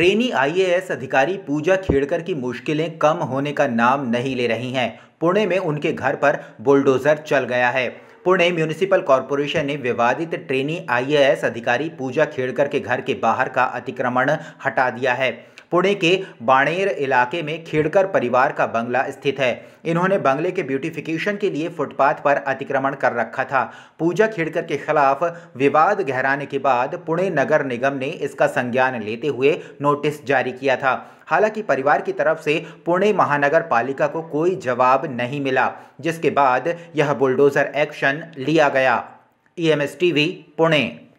trainee IAS अधिकारी पूजा खेड़कर की मुश्किलें कम होने का नाम नहीं ले रही हैं पुणे में उनके घर पर बुलडोजर चल गया है पुणे म्यूनिसिपल कॉरपोरेशन ने विवादित ट्रेनी आईएएस अधिकारी पूजा खेड़कर के घर के बाहर का अतिक्रमण हटा दिया है पुणे के बाणेर इलाके में खेड़कर परिवार का बंगला स्थित है इन्होंने बंगले के ब्यूटिफिकेशन के लिए फुटपाथ पर अतिक्रमण कर रखा था पूजा खेड़कर के खिलाफ विवाद गहराने के बाद पुणे नगर निगम ने इसका संज्ञान लेते हुए नोटिस जारी किया था हालांकि परिवार की तरफ से पुणे महानगर पालिका को कोई जवाब नहीं मिला जिसके बाद यह बुलडोजर एक्शन लिया गया ई एम एस पुणे